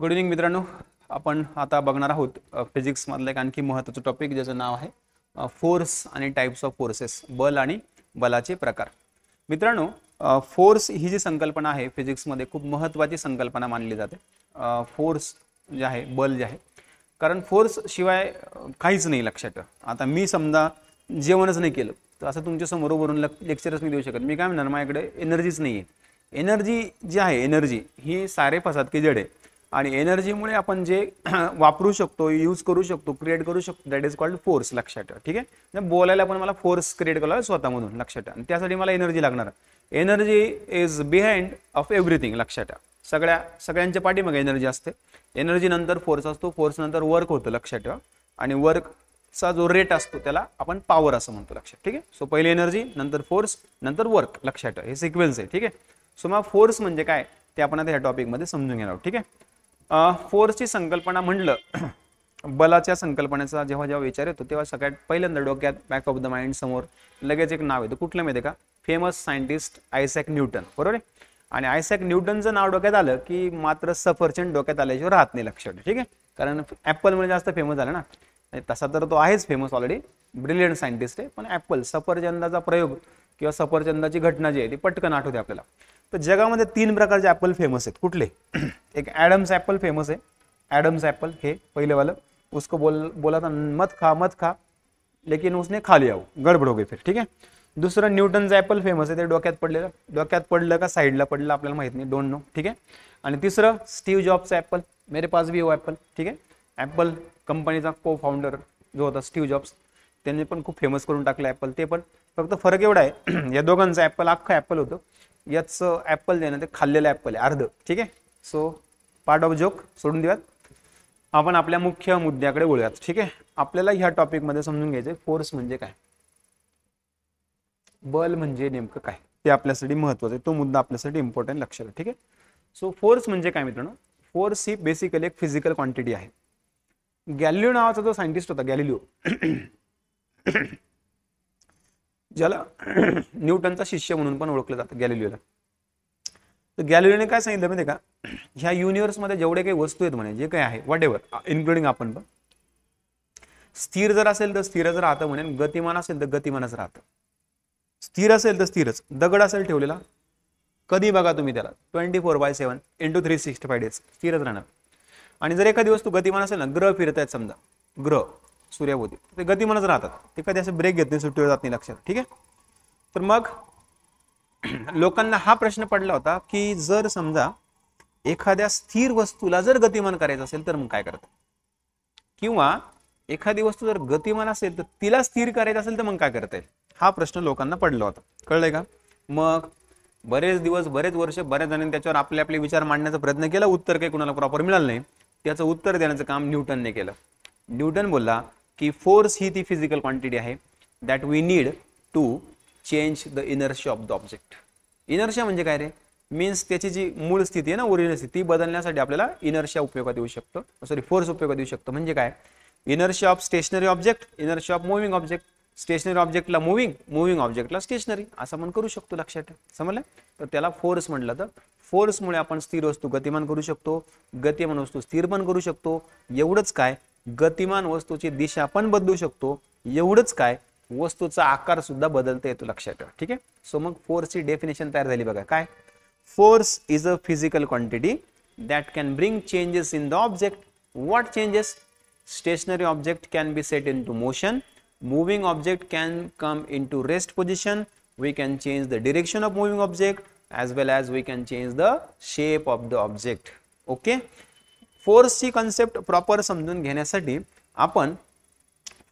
good evening मित्रांनो आपण आता बघणार आहोत फिजिक्समधलं एक आणखी महत्त्वाचं टॉपिक ज्याचं नाव आहे फोर्स आणि टाईप्स ऑफ फोर्सेस बल आणि बलाचे प्रकार मित्रांनो फोर्स ही जी संकल्पना आहे फिजिक्समध्ये खूप महत्त्वाची संकल्पना मानली जाते फोर्स जे आहे बल जे आहे कारण फोर्स शिवाय काहीच नाही लक्षात आता मी समजा जेवणच नाही केलं तर असं तुमच्यासमोर उभारून लेक्चरच मी देऊ शकत मी काय म्हणणार माझ्याकडे एनर्जीच नाही आहे एनर्जी जी आहे एनर्जी ही सारे फसाद की जड आहे आणि एनर्जीमुळे आपण जे वापरू शकतो यूज करू शकतो क्रिएट करू शकतो दॅट इज कॉल्ड फोर्स लक्षात ठेवा ठीक आहे बोलायला पण मला फोर्स क्रिएट करावा स्वतःमधून लक्षात ठेवा आणि त्यासाठी मला एनर्जी लागणार energy is behind of everything लक्षात ठेवा सगळ्या सगळ्यांच्या पाठीमागे एनर्जी असते एनर्जी नंतर फोर्स असतो फोर्स नंतर वर्क होतं लक्षात ठेवा आणि वर्कचा जो रेट असतो त्याला आपण पॉवर असं म्हणतो लक्षात ठीक आहे सो पहिले एनर्जी नंतर फोर्स नंतर वर्क लक्षात ठेवा हे सिक्वेन्स आहे ठीक आहे सो मग फोर्स म्हणजे काय ते आपण आता ह्या टॉपिकमध्ये समजून घेणार आहोत ठीक आहे फोर्सची संकल्पना म्हणलं बलाच्या संकल्पनेचा जेव्हा जेव्हा विचार येतो तेव्हा सगळ्यात पहिल्यांदा डोक्यात बॅक ऑफ द माइंड समोर लगेच एक नाव येतं कुठलं माहिती का फेमस सायंटिस्ट आयसॅक न्यूटन बरोबर आहे आणि आयसॅक न्यूटनचं नाव डोक्यात आलं की मात्र सफरचंद डोक्यात आल्याशिवाय राहत नाही लक्षात ठीक आहे कारण ॲपल म्हणजे जास्त फेमस झालं ना तसा तर तो आहेच फेमस ऑलरेडी ब्रिलियंट सायंटिस्ट आहे पण ॲपल सफरचंदाचा प्रयोग किंवा सफरचंदाची घटना जी आहे ती पटकन आठवते आपल्याला तर जगामध्ये तीन प्रकारचे ॲपल फेमस आहेत कुठले एक ॲडम्स ॲपल फेमस आहे ॲडम्स ॲपल हे पहिलेवालं उसको बोल बोला था मत खा मत खा लेकिन उसने खा लिया गडबड हो गई फिर ठीक आहे दुसरं न्यूटनचं ॲपल फेमस आहे ते डोक्यात पडलेलं डोक्यात पडलं का साईडला पडलं आपल्याला माहित नाही डोंट नो ठीक आहे आणि तिसरं स्टीव्ह जॉबचं ॲपल मेरे पास भी हो ॲपल ठीक आहे ॲपल कंपनीचा को फाउंडर जो होता स्टीव्ह जॉब्स त्यांनी पण खूप फेमस करून टाकलं ॲपल ते पण फक्त फरक एवढा आहे या दोघांचं ॲपल अख्खं ॲपल होतं याचं ऍपल जे ते खाल्लेलं ऍप्पल आहे अर्ध ठीक आहे सो पार्ट ऑफ जोक सोडून देऊयात आपण आपल्या मुख्य मुद्द्याकडे बोलूयात ठीक आहे आपल्याला ह्या टॉपिकमध्ये समजून घ्यायचं फोर्स म्हणजे काय बल म्हणजे नेमकं काय ते आपल्यासाठी महत्वाचं आहे तो मुद्दा आपल्यासाठी इम्पॉर्टंट लक्षात ठीक आहे सो फोर्स म्हणजे काय मित्रांनो फोर्स ही बेसिकली एक फिजिकल क्वांटिटी आहे गॅलिओ नावाचा जो सायंटिस्ट होता गॅलिलिओ ज्याला न्यूटनचा शिष्य म्हणून पण ओळखलं जातं गॅलिलिओला तर गॅलिलिओने काय सांगितलं माहिती का ह्या युनिव्हर्समध्ये जेवढे काही वस्तू आहेत म्हणे जे काही आहे वॉट एव्हर इन्क्लुडिंग आपण पण स्थिर जर असेल तर स्थिरच राहतं म्हणे गतिमान असेल तर गतिमानच राहतं स्थिर असेल तर स्थिरच दगड असेल ठेवलेला कधी बघा तुम्ही त्याला twenty four by seven into three sixty five days स्थिरच राहणार आणि जर एखादी वस्तू गतिमान असेल ना ग्रह फिरत आहेत समजा ग्रह सूर्याभोवती ते गतिमानच राहतात ते कधी असे ब्रेक घेत नाही सुट्टी जात नाही लक्षात ठीक आहे तर मग लोकांना हा प्रश्न पडला होता की जर समजा एखाद्या स्थिर वस्तूला जर गतिमान करायचं असेल तर मग काय करतात किंवा एखादी वस्तू जर गतिमान असेल तर तिला स्थिर करायचं असेल तर मग काय करत हा प्रश्न लोकांना पडला होता कळलंय का मग बरेच दिवस बरेच वर्ष बऱ्याच जणांनी त्याच्यावर आपले आपले विचार मांडण्याचा प्रयत्न केला उत्तर काही कुणाला प्रॉपर मिळालं नाही त्याचं उत्तर देण्याचं काम न्यूटनने केलं न्यूटन बोलला की फोर्स ही ती फिजिकल क्वांटिटी आहे that we need to change the inertia of the object inertia म्हणजे काय रे मीन्स त्याची जी मूळ स्थिती आहे ना ओरिजिनल स्थिती ती बदलण्यासाठी आपल्याला इनर्शिया उपयोगात येऊ शकतो सॉरी फोर्स उपयोगात येऊ शकतो म्हणजे काय inertia of stationary object inertia of moving object stationary ऑब्जेक्टला मुव्हिंग मुव्हिंग ऑब्जेक्टला स्टेशनरी असं आपण करू शकतो लक्षात समजलं तर त्याला फोर्स म्हटलं तर फोर्समुळे आपण स्थिर वस्तू गतिमान करू शकतो गतिमान वस्तू स्थिर पण करू शकतो एवढंच काय गतिमान वस्तूची दिशा पण बदलू शकतो एवढंच काय वस्तूचा आकार सुद्धा बदलता येतो लक्षात ठेवा ठीक आहे सो मग फोर्सची डेफिनेशन तयार झाली बघा काय force is a physical quantity that can bring changes in the object what changes stationary object can be set in to motion object can come in to rest position we can change the direction of moving object as well as we can change the shape of the object okay फोर्सची concept proper समजून घेण्यासाठी आपण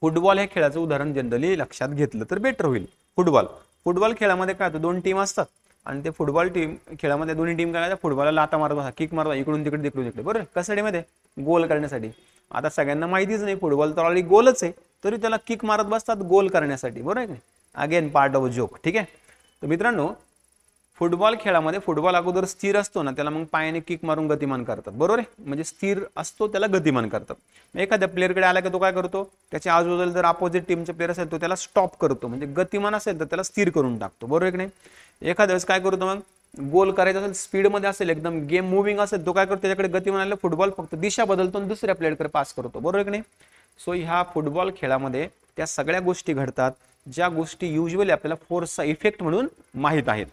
football हे खेळाचं उदाहरण generally लक्षात घेतलं तर बेटर होईल फुटबॉल फुटबॉल खेळामध्ये काय होतं दोन टीम असतात आणि ते फुटबॉल टीम खेळामध्ये दोन्ही टीम काय फुटबॉलला लाता मारत बसा किक मारत इकडून तिकडे तिकडून तिकडे बरोबर मध्ये गोल करण्यासाठी आता सगळ्यांना माहितीच नाही फुटबॉल तर ऑलरेडी गोलच आहे तरी त्याला किक मारत बसतात गोल करण्यासाठी बरोबर आहे अगेन पार्ट ऑफ जोक ठीक आहे तर मित्रांनो फुटबॉल खेळामध्ये फुटबॉल अगोदर स्थिर असतो ना त्याला मग पायाने किक मारून गतिमान करतात बरोबर आहे म्हणजे स्थिर असतो त्याला गतिमान करतात एखाद्या प्लेअरकडे आला की तो काय करतो त्याच्या आजूबाजूला जर अपोजिट टीमचे प्लेअर असेल तो त्याला स्टॉप करतो म्हणजे गतिमान असेल तर त्याला स्थिर करून टाकतो बरोबर की नाही एखाद्या वेळेस काय करतो मग गोल करायचा असेल स्पीडमध्ये असेल एकदम गेम मुव्हिंग असेल तो काय करतो त्याच्याकडे गतिमान आलेला फुटबॉल फक्त दिशा बदलतो आणि दुसऱ्या प्लेअरकडे पास करतो बरोबर की नाही सो ह्या फुटबॉल खेळामध्ये त्या सगळ्या गोष्टी घडतात ज्या गोष्टी युजली आपल्याला फोर्सचा इफेक्ट म्हणून माहीत आहेत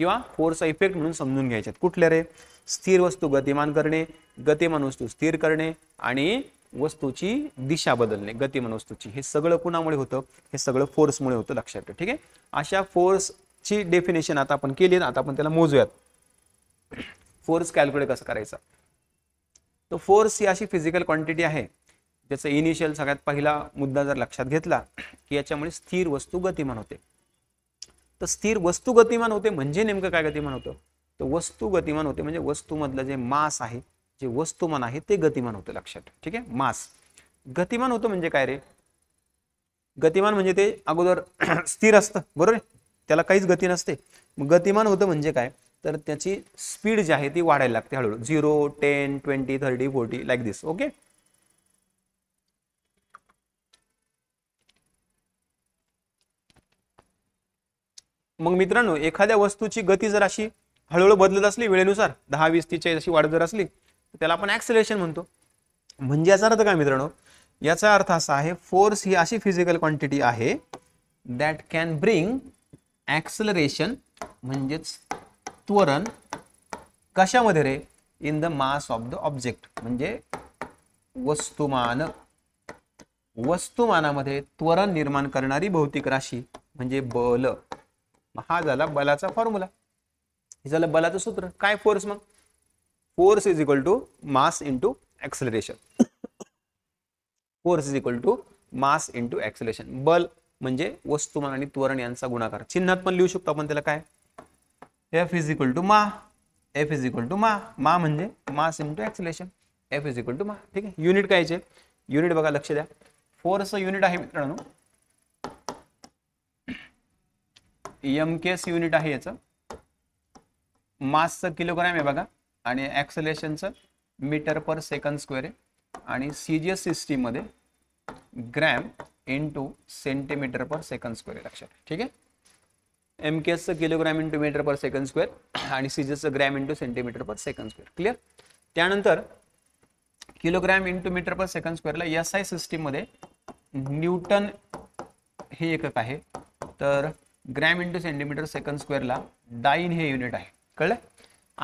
किंवा फोर्सचा इफेक्ट म्हणून समजून घ्यायचे कुठल्या कुठले रे स्थिर वस्तू गतिमान करणे गतिमान वस्तू स्थिर करणे आणि वस्तूची दिशा बदलणे गतिमान वस्तूची हे सगळं कुणामुळे होतं हे सगळं फोर्समुळे होतं लक्षात ठेव ठीक आहे अशा फोर्सची डेफिनेशन आता आपण केली आता आपण त्याला मोजूयात फोर्स कॅल्क्युलेट कसं करायचा तर फोर्स ही अशी फिजिकल क्वांटिटी आहे ज्याचा इनिशियल सगळ्यात पहिला मुद्दा जर लक्षात घेतला की याच्यामुळे स्थिर वस्तू गतिमान होते तर स्थिर वस्तू गतिमान होते म्हणजे नेमकं काय गतिमान होतं तर वस्तू गतिमान होते म्हणजे वस्तूमधलं जे मास आहे जे वस्तुमान आहे ते गतिमान होतं लक्षात ठीक आहे मास गतिमान होतं म्हणजे काय रे गतिमान म्हणजे ते अगोदर स्थिर असतं बरोबर त्याला काहीच गती नसते गतिमान होतं म्हणजे काय तर त्याची स्पीड जी आहे ती वाढायला लागते हळूहळू zero ten twenty thirty forty like this okay मग मित्रांनो एखाद्या वस्तूची गती जर अशी हळूहळू बदलत असली वेळेनुसार दहा वीस तीच्या अशी वाढत जर असली तर त्याला आपण ॲक्सिलेशन म्हणतो म्हणजे याचा अर्थ काय मित्रांनो याचा अर्थ असा आहे फोर्स ही अशी फिजिकल क्वांटिटी आहे दॅट कॅन ब्रिंग ॲक्सलरेशन म्हणजेच त्वरण कशामध्ये रे in the mass of the object म्हणजे वस्तुमान वस्तुमानामध्ये त्वरण निर्माण करणारी भौतिक राशी म्हणजे बल हा झाला बलाचा फॉर्म्युला हे झालं बलाचं सूत्र काय फोर्स मग force is equal to mass into acceleration force is equal to mass into acceleration बल म्हणजे वस्तुमान आणि त्वरण यांचा गुणाकार चिन्हात पण लिहू शकतो आपण त्याला काय F is equal to ma F is equal to ma ma म्हणजे mass into acceleration F is equal to ma ठीक आहे युनिट काय युनिट बघा लक्ष द्या फोर्स युनिट आहे मित्रांनो एम केस युनिट आहे याचं मासचं किलोग्रॅम आहे बघा आणि ॲक्सलेशनचं मीटर पर सेकंड स्क्वेअर आहे आणि सी जी एस सिस्टीममध्ये gram into centimetre per second square आहे लक्षात ठीक आहे एम के एसचं kilogram into metre per second square आणि सी जी एसचं gram into centimetre per second square clear त्यानंतर kilogram into metre per second स्क्वेअरला एस आय सिस्टीममध्ये न्यूटन हे एकक आहे तर ग्रॅम इंटू सेंटीमीटर सेकंड स्क्वेअरला डाईन हे युनिट आहे कळलं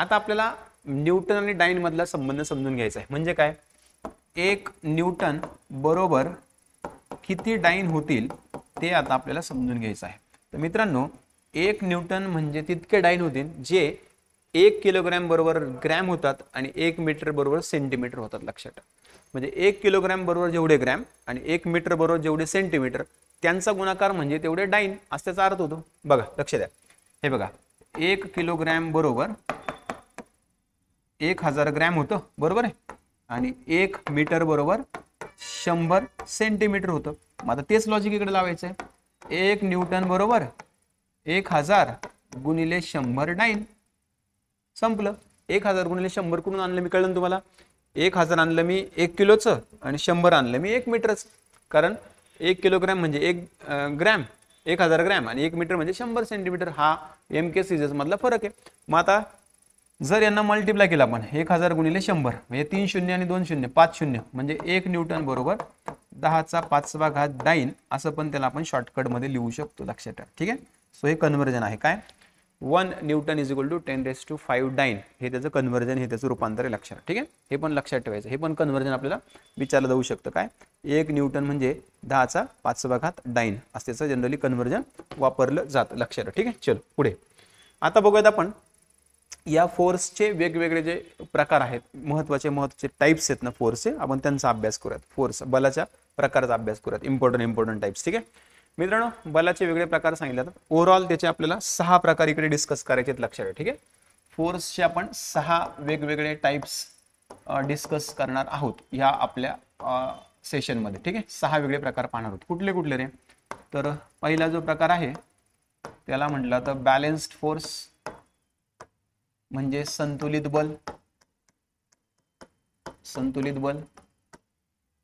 आता आपल्याला न्यूटन आणि डाईन मधला संबंध समजून घ्यायचा आहे म्हणजे काय एक न्यूटन बरोबर किती डाईन होतील ते आता आपल्याला समजून घ्यायचं आहे तर मित्रांनो एक न्यूटन म्हणजे तितके डाईन होतील जे एक किलोग्रॅम बरोबर ग्रॅम होतात आणि एक मीटर बरोबर सेंटीमीटर होतात लक्षात म्हणजे एक किलोग्रॅम बरोबर जेवढे ग्रॅम आणि एक मीटर बरोबर जेवढे सेंटीमीटर त्यांचा गुणाकार म्हणजे तेवढे डाईन असं त्याचा अर्थ होतो बघा लक्ष द्या हे बघा एक किलोग्रॅम बरोबर एक हजार ग्रॅम होतं बरोबर आहे आणि एक मीटर बरोबर शंभर सेंटीमीटर होतं मग आता तेच लॉजिक इकडे लावायचं आहे एक न्यूटन बरोबर एक हजार गुणिले शंभर डाईन संपलं एक हजार गुणिले शंभर करून आणलं मी कळलं तुम्हाला एक हजार आणलं मी एक किलोचं आणि शंभर आणलं मी एक मीटरच कारण एक किलोग्रॅम म्हणजे एक ग्रॅम एक हजार ग्रॅम आणि एक मीटर म्हणजे शंभर सेंटीमीटर हा एम के मधला फरक आहे मग आता जर यांना मल्टिप्लाय केला आपण एक हजार गुणिले शंभर म्हणजे तीन शून्य आणि दोन शून्य पाच शून्य म्हणजे एक न्यूटन बरोबर दहाचा पाचवा घात डाईन असं पण त्याला आपण शॉर्टकटमध्ये लिहू शकतो लक्षात ठेवा ठीक आहे सो हे कन्वर्जन आहे काय one newton is equal to ten raise to five dyne हे त्याचं कन्व्हर्जन हे त्याचं रूपांतर आहे लक्षात ठीक आहे हे पण लक्षात ठेवायचं हे पण कन्वर्जन आपल्याला विचारलं जाऊ शकतं काय एक न्यूटन म्हणजे दहाचा पाच भागात डाईन असं त्याचं जनरली कन्व्हर्जन वापरलं जातं लक्षात ठीक आहे चल पुढे आता बघूयात आपण या फोर्सचे वेगवेगळे जे प्रकार आहेत महत्त्वाचे महत्त्वाचे टाईप्स आहेत ना फोर्सचे आपण त्यांचा अभ्यास करूयात फोर्स बलाच्या प्रकारचा अभ्यास करूयात इम्पॉर्टंट इम्पॉर्टंट टाईप्स ठीक आहे मित्रांनो बलाचे वेगळे प्रकार सांगितले जातात ओव्हरऑल त्याचे आपल्याला सहा प्रकार इकडे डिस्कस करायचे लक्षात ठीक आहे फोर्सचे आपण सहा वेगवेगळे टाईप्स डिस्कस करणार आहोत या आपल्या सेशनमध्ये ठीक आहे सहा वेगळे प्रकार पाहणार आहोत कुठले कुठले रे तर पहिला जो प्रकार आहे त्याला म्हटलं तर बॅलेन्स्ड फोर्स म्हणजे संतुलित बल संतुलित बल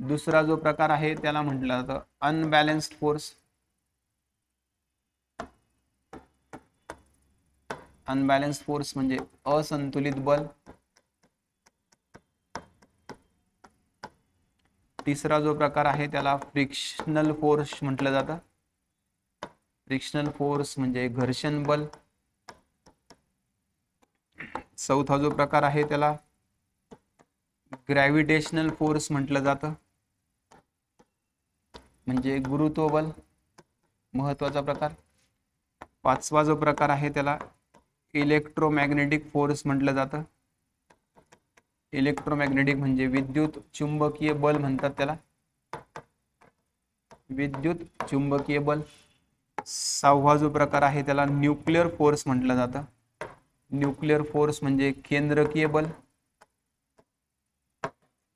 दुसरा जो प्रकार आहे त्याला म्हटलं तर अनबॅलेन्स्ड फोर्स अनबॅलन्स फोर्स म्हणजे असंतुलित बल तिसरा जो प्रकार आहे त्याला फ्रिक्शनल फोर्स म्हटलं जातं फ्रिक्शनल फोर्स म्हणजे घर्षण बल चौथा जो प्रकार आहे त्याला ग्रॅव्हिटेशनल फोर्स म्हटलं जातं म्हणजे गुरुत्व बल महत्वाचा प्रकार पाचवा जो प्रकार आहे त्याला इलेक्ट्रोमॅग्नेटिक फोर्स म्हटलं जातं इलेक्ट्रोमॅग्नेटिक म्हणजे विद्युत चुंबकीय बल म्हणतात त्याला विद्युत चुंबकीय बल सहावा जो प्रकार आहे त्याला न्यूक्लिअर फोर्स म्हटलं जातं न्यूक्लिअर फोर्स म्हणजे केंद्रकीय बल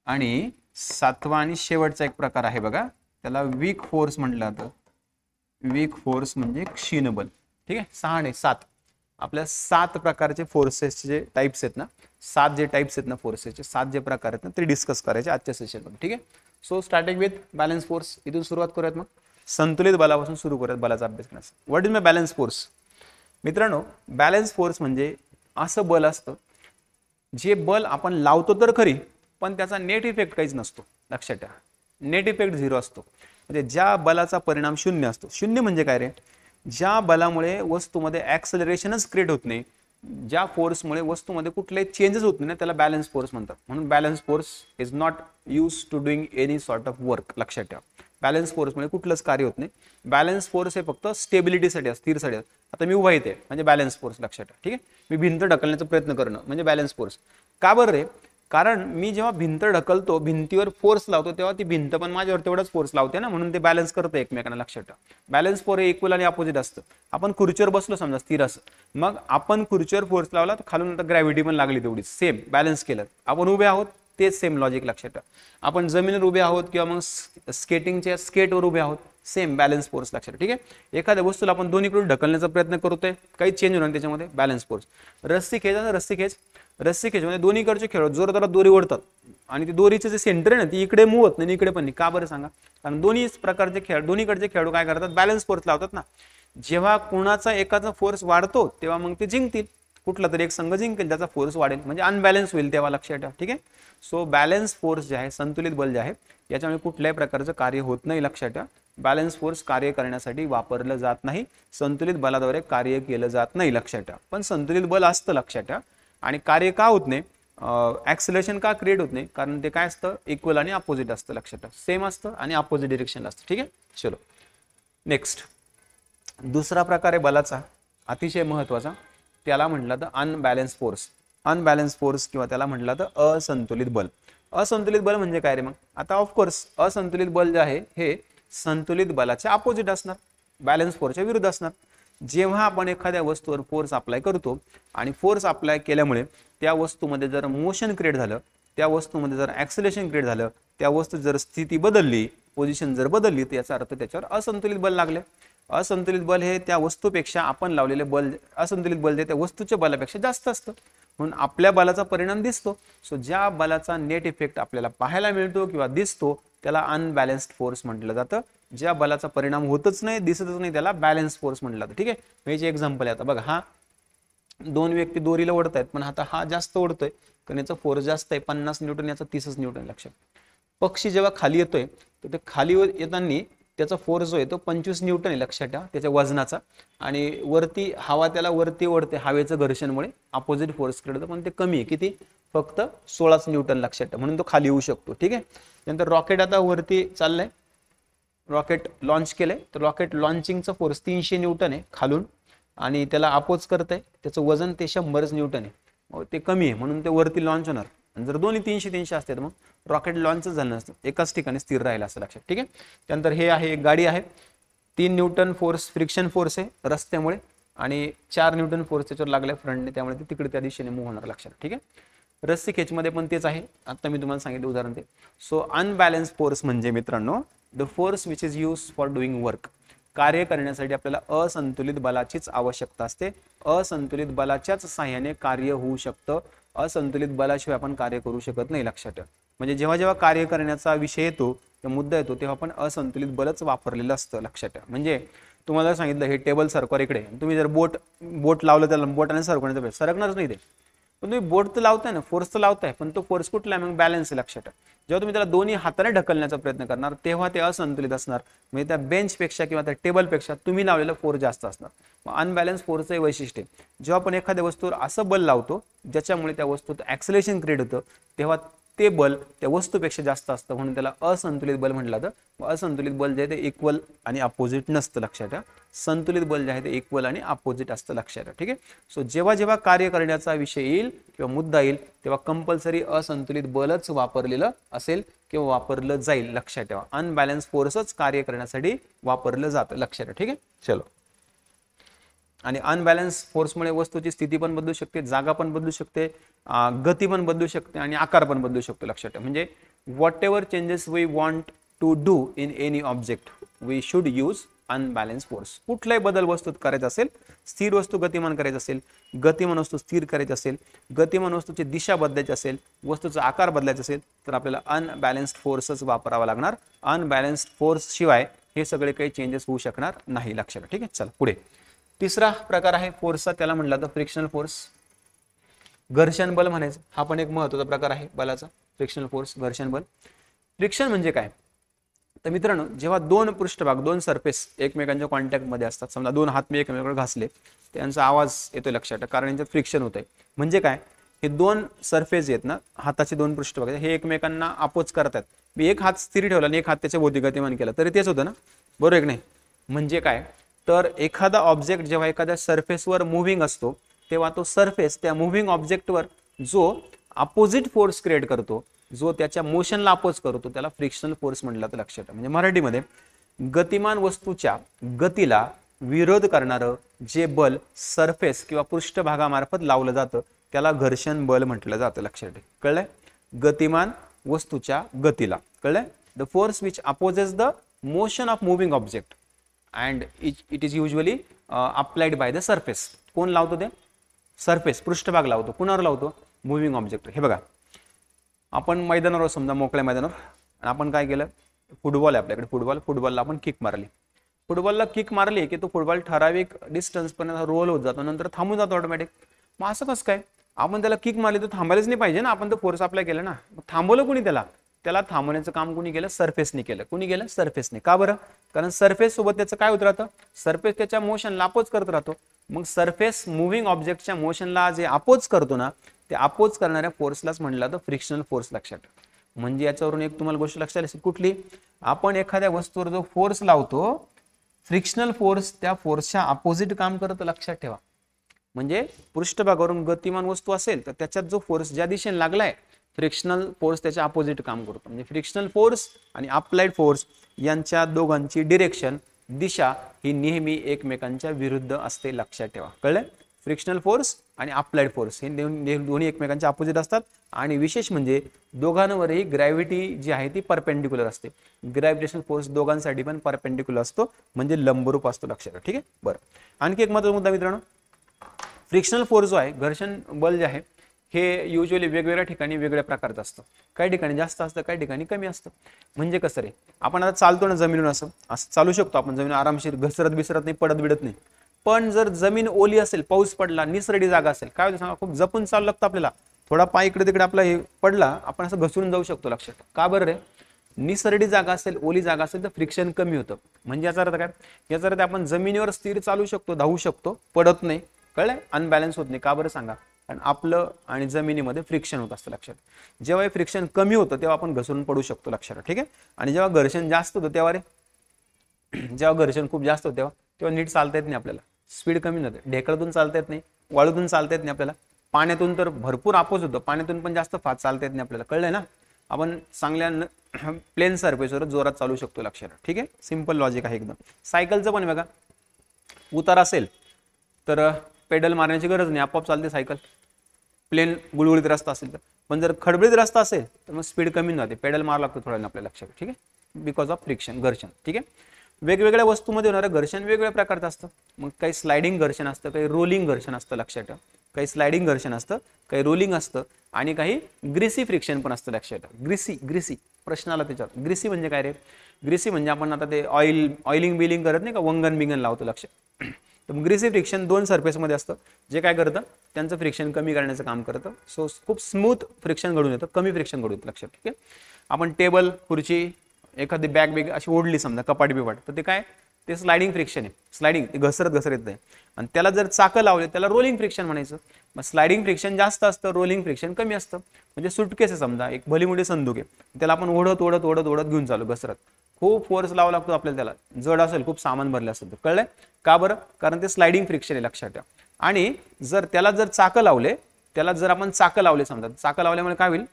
आणि सातवा आणि शेवटचा एक प्रकार आहे बघा त्याला वीक फोर्स म्हटलं जातं वीक फोर्स म्हणजे बल ठीक आहे सहा आणि सात आपल्या सात प्रकारचे फोर्सेसचे जे टाईप्स आहेत ना सात जे टाईप्स आहेत ना फोर्सेसचे सात जे प्रकार आहेत ना ते डिस्कस करायचे आजच्या सेशनमध्ये ठीक आहे so starting with balance force इथून सुरुवात करूयात मग संतुलित बलापासून सुरू करूयात बलाचा अभ्यास करण्याचा what is my balance force मित्रांनो बॅलन्स फोर्स म्हणजे असं बल असतं जे बल आपण लावतो तर खरी पण त्याचा नेट इफेक्ट काहीच नसतो लक्षात ठेवा नेट इफेक्ट झिरो असतो म्हणजे ज्या बलाचा परिणाम शून्य असतो शून्य म्हणजे काय रे ज्या बलामुळे वस्तूमध्ये ॲक्सलरेशनच क्रिएट होत नाही ज्या फोर्समुळे वस्तूमध्ये कुठले चेंजेस होत नाही त्याला बॅलन्स फोर्स म्हणतात म्हणून balance force is not use to doing any sort of work लक्षात ठेवा बॅलन्स फोर्समुळे कुठलंच कार्य होत नाही बॅलन्स फोर्स हे फक्त स्टेबिलिटीसाठी स्थिरसाठी आता मी उभा येते म्हणजे बॅलन्स फोर्स लक्षात ठेवा ठीक आहे मी भिंत ढकलण्याचा प्रयत्न करणं म्हणजे बॅलन्स फोर्स का बरं रे कारण मी जेव्हा भिंत ढकलतो भिंतीवर फोर्स लावतो तेव्हा ती भिंत पण माझ्यावर तेवढाच फोर्स लावते ना म्हणून ते बॅलन्स करतं एकमेकांना लक्षात बॅलन्स फोर हे इक्वल आणि अपोजिट असतं आपण खुर्चीवर बसलो समजा स्थिर असं मग आपण खुर्चीवर फोर्स लावला तर खालून आता ग्रॅव्हिटी पण लागली तेवढी सेम बॅलन्स केलं आपण उभे आहोत तेच सेम लॉजिक लक्षात ठेवा आपण जमिनीवर उभे आहोत किंवा मग स्केटिंगच्या स्केटवर उभे आहोत सेम बॅलन्स फोर्स लक्षात ठीक आहे एखाद्या वस्तूला आपण दोन्हीकडून ढकलण्याचा प्रयत्न करतोय काही चेंज होणार त्याच्यामध्ये बॅलन्स फोर्स रस्सी खेच रस्सी खेच रस्सी खेच म्हणजे दोन्ही कडचे खेळ जोरदारात दोरी ओढतात आणि ती दोरीचे जे सेंटर आहे ना ती इकडे मुवत नाही इकडे पण नाही का बरं सांगा कारण दोन्ही प्रकारचे खेळ दोन्हीकडचे खेळाडू काय करतात बॅलन्स फोर्स लावतात ना जेव्हा कोणाचा एकाचा फोर्स वाढतो तेव्हा मग ते जिंकतील कुठला तरी एक संघ जिंकेल त्याचा फोर्स वाढेल म्हणजे अनबॅलन्स होईल तेव्हा लक्षात ठेवा ठीक आहे सो बॅलन्स फोर्स जे आहे संतुलित बल जे आहे याच्यामुळे कुठल्याही प्रकारचं कार्य होत नाही लक्षात ठेवा बॅलन्स फोर्स कार्य करण्यासाठी वापरलं जात नाही संतुलित बलाद्वारे कार्य केलं जात नाही लक्षात ठेवा पण संतुलित बल असतं लक्षात ठेवा आणि कार्य का होत नाही ऍक्सिलेशन का क्रिएट होत नाही कारण ते काय असतं इक्वल आणि अपोजिट असतं लक्षात ठेवा सेम असतं आणि अपोजिट डिरेक्शनला असतं ठीक आहे चलो नेक्स्ट दुसरा प्रकार आहे बलाचा अतिशय महत्त्वाचा त्याला म्हटलं तर अनबॅलेन्स फोर्स अनबॅलेन्स फोर्स किंवा त्याला म्हटलं तर असंतुलित बल असंतुलित बल म्हणजे काय रे मग आता ऑफकोर्स असंतुलित बल जे आहे हे संतुलित बलाच्या अपोजिट असणार बॅलन्स फोर्सच्या विरुद्ध असणार जेव्हा आपण एखाद्या वस्तूवर फोर्स अप्लाय करतो आणि फोर्स अप्लाय केल्यामुळे त्या वस्तूमध्ये जर मोशन क्रिएट झालं त्या वस्तूमध्ये जर ॲक्सिलेशन क्रिएट झालं त्या वस्तू जर स्थिती बदलली पोझिशन जर बदलली तर याचा अर्थ त्याच्यावर असंतुलित बल लागले असंतुलित बल हे त्या वस्तूपेक्षा आपण लावलेले बल असंतुलित बल जे त्या वस्तूच्या बलापेक्षा जास्त असतं म्हणून आपल्या बलाचा परिणाम दिसतो सो ज्या बलाचा नेट इफेक्ट आपल्याला पाहायला मिळतो किंवा दिसतो त्याला अनबॅलन्स्ड फोर्स म्हटलं जातं ज्या बलाचा परिणाम होतच नाही दिसतच नाही त्याला बॅलन्स फोर्स म्हटलं जातं ठीक आहे म्हणजे एक्झाम्पल आहे आता बघा हा दोन व्यक्ती दोरीला ओढत आहेत पण आता हा जास्त ओढतोय कारण याचा फोर्स जास्त आहे पन्नास न्यूटन याचा तीसच न्यूटन लक्षात पक्षी जेव्हा खाली येतोय तर ते खाली येताना त्याचा फोर्स जो आहे तो पंचवीस न्यूटन आहे लक्षात ठेवा त्याच्या वजनाचा आणि वरती हवा त्याला वरती ओढते हवेचं घर्षणमुळे अपोजिट फोर्स होतं पण ते कमी आहे किती फक्त सोळाच न्यूटन लक्षात ठेवा म्हणून तो खाली येऊ शकतो ठीक आहे नंतर रॉकेट आता वरती चाललंय रॉकेट लॉन्च केलं तर रॉकेट लॉन्चिंगचं फोर्स तीनशे न्यूटन आहे खालून आणि त्याला अपोज करत आहे त्याचं वजन ते शंभरच न्यूटन आहे मग ते कमी आहे म्हणून ते वरती लॉन्च होणार आणि जर दोन्ही तीनशे तीनशे असते मग रॉकेट लॉन्चच झालं नसतं एकाच ठिकाणी स्थिर राहिलं असं लक्षात ठीक आहे त्यानंतर हे आहे एक गाडी आहे तीन न्यूटन फोर्स फ्रिक्शन फोर्स आहे रस्त्यामुळे आणि चार न्यूटन फोर्स त्याच्यावर लागलाय फ्रंटने त्यामुळे ते तिकडे त्या दिशेने मूव्ह होणार लक्षात ठीक आहे रस्सी खेचमध्ये पण तेच आहे आता मी तुम्हाला सांगितलं उदाहरण ते सो अनबॅलन्स फोर्स म्हणजे मित्रांनो the force which is use for doing work कार्य करण्यासाठी आपल्याला असंतुलित बलाचीच आवश्यकता असते असंतुलित बलाच्याच साह्याने कार्य होऊ शकतं असंतुलित बलाशिवाय आपण कार्य करू शकत नाही लक्षात ठेवा म्हणजे जेव्हा जेव्हा कार्य करण्याचा विषय येतो मुद्दा येतो तेव्हा आपण असंतुलित बलच वापरलेलं असतं लक्षात ठेवा म्हणजे तुम्हाला सांगितलं हे टेबल सरकवा इकडे तुम्ही जर बोट बोट लावलं त्याला बोटाने सरकवण्याचा सरकणारच नाही ते पण तुम्ही बोट तर लावताय ना फोर्स तर लावताय पण तो फोर्स कुठला आहे मग बॅलन्स लक्षात ठेव जेव्हा तुम्ही त्याला दोन्ही हाताने ढकलण्याचा प्रयत्न करणार तेव्हा ते असंतुलित असणार म्हणजे त्या बेंचपेक्षा किंवा त्या टेबलपेक्षा तुम्ही लावलेला फोर्स जास्त असणार मग अनबॅलन्स फोर्सचं हे वैशिष्ट्य जेव्हा आपण एखाद्या वस्तूवर असं बल लावतो ज्याच्यामुळे त्या वस्तूत ॲक्सिलेशन क्रिएट होतं तेव्हा ते बल त्या वस्तूपेक्षा जास्त असतं म्हणून त्याला असंतुलित बल म्हटलं जातं असंतुलित बल जे आहे ते इक्वल आणि अपोजिट नसतं लक्षात ठेवा संतुलित बल जे आहे ते इक्वल आणि अपोजिट असतं लक्षात ठेवा ठीक आहे सो जेव्हा जेव्हा कार्य करण्याचा विषय येईल किंवा मुद्दा येईल तेव्हा कंपल्सरी असंतुलित बलच वापरलेलं असेल किंवा वापरलं जाईल लक्षात ठेवा अनबॅलन्स फोर्सच कार्य करण्यासाठी वापरलं जातं लक्षात ठेवा ठीक आहे चलो आणि अनबॅलन्स फोर्समुळे वस्तूची स्थिती पण बदलू शकते जागा पण बदलू शकते गती पण बदलू शकते आणि आकार पण बदलू शकतो लक्षात ठेवा म्हणजे whatever changes we want to do in any object we should use unbalance force कुठलाही बदल वस्तूत करायचा असेल स्थिर वस्तू गतिमान करायचं असेल गतिमान वस्तू स्थिर करायची असेल गतिमान वस्तूची दिशा बदलायची असेल वस्तूचा आकार बदलायचा असेल तर आपल्याला अनबॅलन्स्ड फोर्सच वापरावा लागणार अनबॅलन्स्ड फोर्स शिवाय हे सगळे काही चेंजेस होऊ शकणार नाही लक्षात ठीक आहे चला पुढे तिसरा प्रकार आहे फोर्सचा त्याला म्हटलं तर फ्रिक्शनल फोर्स घर्षण बल म्हणायचं हा पण एक महत्वाचा प्रकार आहे बलाचा फ्रिक्शनल फोर्स घर्षण बल फ्रिक्शन म्हणजे काय तर मित्रांनो जेव्हा दोन पृष्ठभाग दोन सरफेस एकमेकांच्या कॉन्टॅक्टमध्ये असतात समजा दोन हात मी एकमेकांकडे घासले त्यांचा आवाज येतो लक्षात कारण यांचं फ्रिक्शन होत आहे म्हणजे काय हे दोन सरफेस आहेत ना हाताचे दोन पृष्ठभाग हे एकमेकांना आपोच करतात मी एक हात स्थिर ठेवला आणि एक हात त्याच्या भौतिक केला तरी तेच होतं ना बरोबर एक नाही म्हणजे काय तर एखादा ऑब्जेक्ट जेव्हा एखाद्या सरफेसवर मुव्हिंग असतो तेव्हा तो सरफेस त्या मुव्हिंग ऑब्जेक्टवर जो अपोजिट फोर्स क्रिएट करतो जो त्याच्या मोशनला अपोज करतो त्याला फ्रिक्शनल फोर्स म्हटलं तर लक्षात म्हणजे मराठीमध्ये गतिमान वस्तूच्या गतीला विरोध करणारं जे बल सरफेस किंवा पृष्ठभागामार्फत लावलं जातं त्याला घर्षण बल म्हटलं जातं लक्षात ठेव कळलंय गतिमान वस्तूच्या गतीला कळलंय the force which opposes the motion of moving object and it it is usually applied by the surface कोण लावतो ते सरफेस पृष्ठभाग लावतो कुणावर लावतो मुव्हिंग ऑब्जेक्ट हे बघा आपण मैदानावर समजा मोकळ्या मैदानावर आणि आपण काय केलं फुटबॉल आहे आपल्याकडे फुटबॉल फुटबॉलला आपण किक मारली फुटबॉलला किक मारली की तो फुटबॉल ठराविक डिस्टन्सपर्यंत रोल होत जातो नंतर थांबून जातो ऑटोमॅटिक मग असं कसं काय आपण त्याला किक मारली तर थांबायलाच नाही पाहिजे ना आपण तो फोर्स अप्लाय केला ना थांबवलं कोणी त्याला त्याला थांबवण्याचं काम कुणी केलं सरफेसने केलं कुणी केलं सरफेसने का बरं कारण सरफेस सोबत त्याचं काय होत राहतं सरफेस त्याच्या मोशनला अपोज करत राहतो मग सरफेस मुव्हिंग ऑब्जेक्टच्या मोशनला जे अपोज करतो ना ते अपोज करणाऱ्या फोर्सलाच म्हणलं तर फ्रिक्शनल फोर्स लक्षात म्हणजे याच्यावरून एक तुम्हाला गोष्ट लक्षात असेल कुठली आपण एखाद्या वस्तूवर जो फोर्स लावतो फ्रिक्शनल फोर्स त्या फोर्सच्या अपोजिट काम करत लक्षात ठेवा म्हणजे पृष्ठभागावरून गतिमान वस्तू असेल तर त्याच्यात जो फोर्स ज्या दिशेने लागलाय फ्रिक्शनल फोर्स त्याच्या अपोजिट काम करतो म्हणजे फ्रिक्शनल फोर्स आणि अप्लाइड फोर्स यांच्या दोघांची डिरेक्शन दिशा ही नेहमी एकमेकांच्या विरुद्ध असते लक्षात ठेवा कळलं फ्रिक्शनल फोर्स आणि अप्लाइड फोर्स हे दोन्ही एकमेकांच्या अपोजिट असतात आणि विशेष म्हणजे दोघांवरही ग्रॅव्हिटी जी आहे ती परपेंडिक्युलर असते ग्रॅव्हिटेशनल फोर्स दोघांसाठी पण परपेंडिक्युलर असतो म्हणजे लंबरूप असतो लक्षात ठीक आहे बरं आणखी एक महत्त्वाचा मुद्दा मित्रांनो फ्रिक्शनल फोर्स जो आहे घर्षण बल जे आहे हे युजली वेगवेगळ्या ठिकाणी वेगळ्या प्रकारचं असतं काही ठिकाणी जास्त असतं काही ठिकाणी कमी असतं म्हणजे कसं रे आपण आता चालतो ना जमिनीवर असं असं चालू शकतो आपण जमीन आरामशीर घसरत बिसरत नाही पडत बिडत नाही पण जर जमीन ओली असेल पाऊस पडला निसरडी जागा असेल काय होतं सांगा खूप जपून चालू लागतं आपल्याला थोडा पाय इकडे तिकडे आपला हे पडला आपण असं घसरून जाऊ शकतो लक्षात का बरं रे निसरडी जागा असेल ओली जागा असेल तर फ्रिक्शन कमी होतं म्हणजे याचा अर्थ काय याचा अर्थ आपण जमिनीवर स्थिर चालू शकतो धावू शकतो पडत नाही कळलं अनबॅलन्स होत नाही का बरं सांगा कारण आपलं आणि जमिनीमध्ये फ्रिक्शन होत असतं लक्षात जेव्हा हे फ्रिक्शन कमी होतं तेव्हा आपण घसरून पडू शकतो लक्षात ठीक आहे आणि जेव्हा घर्षण जास्त होतं तेव्हा रे जेव्हा घर्षण खूप जास्त होतं तेव्हा तेव्हा नीट चालता येत नाही आपल्याला स्पीड कमी नव्हते ढेकळतून चालता येत नाही वाळूतून चालता येत नाही आपल्याला पाण्यातून तर भरपूर आपोस होतं पाण्यातून पण जास्त फास्ट चालता येत नाही आपल्याला कळलं ना आपण चांगल्या प्लेन सर्फेसवर जोरात चालू शकतो लक्षात ठीक आहे सिम्पल लॉजिक आहे एकदम सायकलचं पण बघा उतार असेल तर पेडल मारण्याची गरज नाही आपोआप चालते सायकल प्लेन गुळगुळीत रस्ता असेल तर पण जर खडबडीत रस्ता असेल तर मग स्पीड कमी जाते पेडल मार लागतो थोड्या आपल्या लक्षात ठीक आहे बिकॉज ऑफ फ्रिक्शन घर्षण ठीक आहे वेगवेगळ्या वस्तूमध्ये होणारं घर्षण वेगवेगळ्या प्रकारचं असतं मग काही स्लायडिंग घर्षण असतं काही रोलिंग घर्षण असतं लक्षात काही स्लायडिंग घर्षण असतं काही रोलिंग असतं आणि काही ग्रीसी फ्रिक्शन पण असतं लक्षात ग्रीसी ग्रीसी ग्रिसी प्रश्नाला त्याच्यावर ग्रीसी म्हणजे काय रे ग्रीसी म्हणजे आपण आता ते ऑइल ऑइलिंग बिलिंग करत नाही का वंगन बिंगन लावतो लक्ष तर ग्रीसी फ्रिक्शन दोन सर्फेसमध्ये असतं जे काय करतं त्यांचं फ्रिक्शन कमी करण्याचं काम करतं सो खूप स्मूथ फ्रिक्शन घडून येतं कमी फ्रिक्शन घडून येतं लक्षात ठीक आहे आपण टेबल खुर्ची एखादी बॅग बेग अशी ओढली समजा कपाट बिपाट तर ते काय ते स्लायडिंग फ्रिक्शन आहे स्लायडिंग ते घसरत घसरत नाही आणि त्याला जर चाकं लावले त्याला रोलिंग फ्रिक्शन म्हणायचं मग स्लायडिंग फ्रिक्शन जास्त असतं रोलिंग फ्रिक्शन कमी असतं म्हणजे सुटकेस समजा एक भली मोठी संदूक आहे त्याला आपण ओढत ओढत ओढत ओढत घेऊन चालू घसरत खूप फोर्स लावा लागतो आपल्याला त्याला जड असेल खूप सामान भरलं असेल तर कळलंय का बरं कारण ते स्लायडिंग फ्रिक्शन आहे लक्षात ठेवा आणि जर त्याला जर चाकं लावले त्याला जर आपण चाकं लावले समजा चाकं लावल्यामुळे काय होईल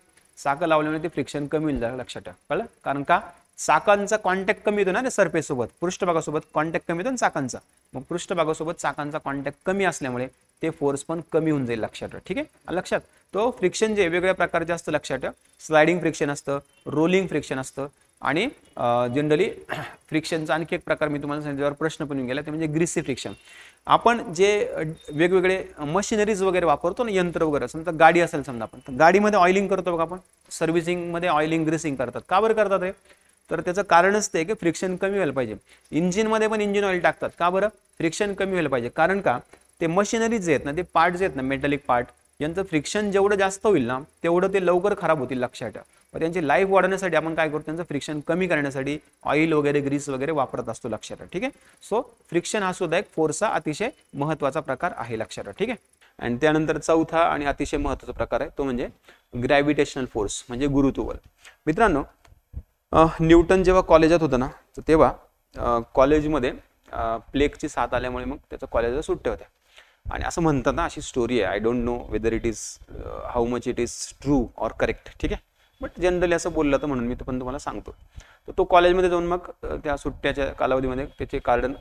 चाकं लावल्यामुळे ते फ्रिक्शन कमी होईल लक्षात ठेवा कळलं कारण का चाकांचा कॉन्टॅक्ट कमी येतो ना ते पृष्ठभागासोबत कॉन्टॅक्ट कमी येतो ना चाकांचा मग पृष्ठभागासोबत चाकांचा कॉन्टॅक्ट कमी असल्यामुळे ते फोर्स पण कमी होऊन जाईल लक्षात ठेवा ठीक आहे लक्षात तो फ्रिक्शन जे वेगवेगळ्या प्रकारचे असतं लक्षात ठेवा स्लायडिंग फ्रिक्शन असतं रोलिंग फ्रिक्शन असतं आणि जनरली फ्रिक्शनचा आणखी एक प्रकार मी तुम्हाला सांगितल्यावर प्रश्न पण येऊन गेला ते म्हणजे ग्रीसी फ्रिक्शन आपण जे वेगवेगळे मशिनरीज वगैरे वापरतो ना यंत्र वगैरे समजा गाडी असेल समजा आपण गाडीमध्ये ऑइलिंग करतो बघा आपण सर्व्हिसिंगमध्ये ऑइलिंग ग्रीसिंग करतात का बरं करतात हे तर त्याचं कारणच ते की फ्रिक्शन कमी व्हायला पाहिजे इंजिनमध्ये पण इंजिन ऑइल टाकतात का बरं फ्रिक्शन कमी व्हायला पाहिजे कारण का ते मशिनरीज आहेत ना ते पार्ट्स आहेत ना मेटॅलिक पार्ट यांचं फ्रिक्शन जेवढं जास्त होईल ना तेवढं ते लवकर खराब होतील लक्षात ठेवा व त्यांची लाईफ वाढवण्यासाठी आपण काय करतो त्यांचं फ्रिक्शन कमी करण्यासाठी ऑइल वगैरे ग्रीस वगैरे वापरत असतो लक्षात ठीक आहे सो फ्रिक्शन हा सुद्धा एक फोर्सचा अतिशय महत्त्वाचा प्रकार आहे लक्षात ठीक आहे आणि त्यानंतर चौथा आणि अतिशय महत्त्वाचा प्रकार आहे तो म्हणजे ग्रॅव्हिटेशनल फोर्स म्हणजे गुरुत्वबल मित्रांनो न्यूटन जेव्हा कॉलेजात होतं ना तर तेव्हा कॉलेजमध्ये प्लेगची साथ आल्यामुळे मग त्याचं कॉलेजला सुट्ट्या होत्या आणि असं म्हणतात ना अशी स्टोरी आहे I don't know whether it is how much it is true or correct ठीक आहे बट जनरली असं बोललं तर म्हणून मी तो पण तुम्हाला सांगतो तर तो कॉलेजमध्ये जाऊन मग त्या सुट्ट्याच्या कालावधीमध्ये त्याचे गार्डन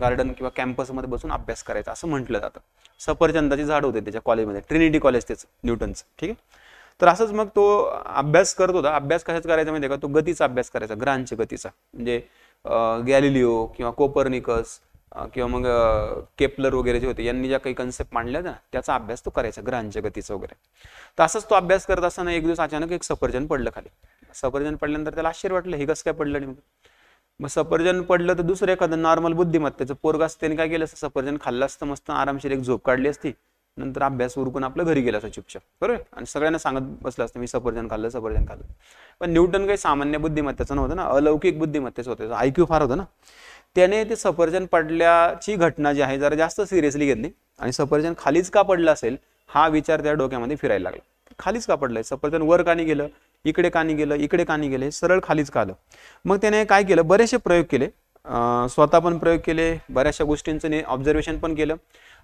गार्डन किंवा कॅम्पसमध्ये बसून अभ्यास करायचा असं म्हटलं जातं सफरचंदाचे झाड होते त्याच्या कॉलेजमध्ये ट्रिनिटी कॉलेज त्याचं न्यूटनचं ठीक आहे तर असंच मग तो अभ्यास करत होता अभ्यास कशाचा करायचा माहिती का तो गतीचा अभ्यास करायचा ग्रहांच्या गतीचा म्हणजे गॅलिलिओ किंवा कोपर्निकस किंवा मग केपलर वगैरे जे होते यांनी ज्या काही कन्सेप्ट मांडल्या ना त्याचा अभ्यास तो करायचा ग्रहांच्या गतीचा वगैरे तर असंच तो अभ्यास करत असताना एक दिवस अचानक एक सफरजन पडलं खाली सफरजन पडल्यानंतर त्याला आश्चर्य वाटलं हे कसं काय पडलं नाही मग सफरजन पडलं तर दुसरं एखादं नॉर्मल बुद्धिमत्तेचं पोरग असते त्याने काय केलं असतं सफरजन खाल्लं असतं मस्त आरामशीर एक झोप काढली असती नंतर अभ्यास उरकून आपलं घरी गेला असं चुपचाप बरोबर आणि सगळ्यांना सांगत बसलं असतं मी सफरजन खाल्लं सफरजन खाल्लं पण न्यूटन काही सामान्य बुद्धिमत्तेचं नव्हतं ना अलौकिक बुद्धिमत्तेचं होतं आयक्यू फार होतं ना त्याने ते सफरजन पडल्याची घटना जी आहे जरा जास्त सिरियसली घेतली आणि सफरजन खालीच का पडलं असेल हा विचार त्या डोक्यामध्ये फिरायला लागला खालीच का पडलंय सफरजन वर नाही गेलं इकडे नाही गेलं इकडे कानी गेले सरळ खालीच का आलं मग त्याने काय केलं बरेचसे प्रयोग केले स्वतः पण प्रयोग केले बऱ्याचशा गोष्टींचं ऑब्झर्वेशन पण केलं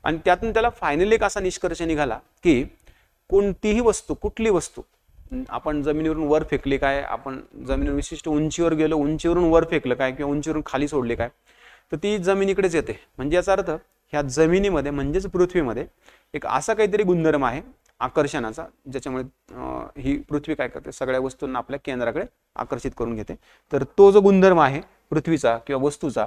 आणि त्यातून त्याला फायनली एक असा निष्कर्ष निघाला की कोणतीही वस्तू कुठली वस्तू आपण जमिनीवरून वर फेकले काय आपण जमिनीवर विशिष्ट उंचीवर गेलो उंचीवरून वर फेकलं काय किंवा उंचीवरून खाली सोडले काय तर ती जमिनीकडेच येते म्हणजे याचा अर्थ ह्या जमिनीमध्ये म्हणजेच पृथ्वीमध्ये एक असा काहीतरी गुणधर्म आहे आकर्षणाचा ज्याच्यामुळे ही पृथ्वी काय करते सगळ्या वस्तूंना आपल्या केंद्राकडे आकर्षित करून घेते तर तो जो गुणधर्म आहे पृथ्वीचा किंवा वस्तूचा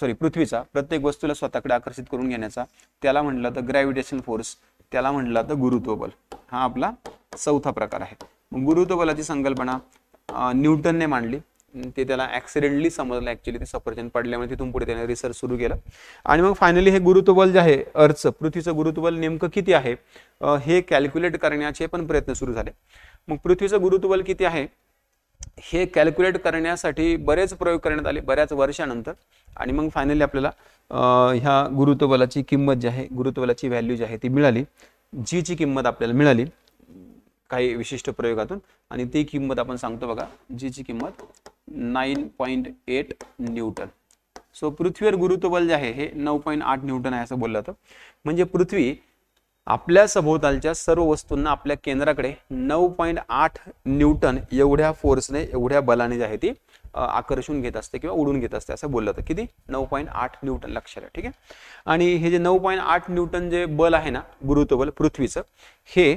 सॉरी पृथ्वीचा प्रत्येक वस्तूला स्वतःकडे आकर्षित करून घेण्याचा त्याला म्हटलं तर ग्रॅव्हिटेशन फोर्स त्याला म्हटलं तर गुरुत्व बल हा आपला चौथा प्रकार आहे गुरुत्वबलाची संकल्पना न्यूटनने मांडली ते त्याला ॲक्सिडेंटली समजलं ॲक्च्युली ते सफरचंद पडल्यामुळे तिथून पुढे त्याने रिसर्च सुरू केला आणि मग फायनली हे गुरुत्वबल जे आहे अर्थ पृथ्वीचं गुरुत्वबल नेमकं किती आहे हे कॅल्क्युलेट करण्याचे पण प्रयत्न सुरू झाले मग पृथ्वीचं गुरुत्वबल किती आहे हे कॅल्क्युलेट करण्यासाठी बरेच प्रयोग करण्यात आले बऱ्याच वर्षानंतर आणि मग फायनली आपल्याला ह्या गुरुत्वबलाची किंमत जी आहे गुरुत्वबलाची व्हॅल्यू जी आहे ती मिळाली जीची किंमत आपल्याला मिळाली काही विशिष्ट प्रयोगातून आणि ती किंमत आपण सांगतो बघा जीची किंमत nine point eight newton so पृथ्वीवर गुरुत्वबल जे आहे हे नऊ पॉईंट आठ न्यूटन आहे असं बोललं जातं म्हणजे पृथ्वी आपल्या सभोवतालच्या सर्व वस्तूंना आपल्या केंद्राकडे नऊ पॉईंट आठ न्यूटन एवढ्या फोर्सने एवढ्या बलाने जे आहे ती आकर्षून घेत असते किंवा उडून घेत असते असं बोललं होतं किती नऊ पॉईंट आठ न्यूटन लक्षात ठीक आहे आणि हे जे नऊ पॉईंट आठ न्यूटन जे बल आहे ना गुरुत्वबल पृथ्वीचं हे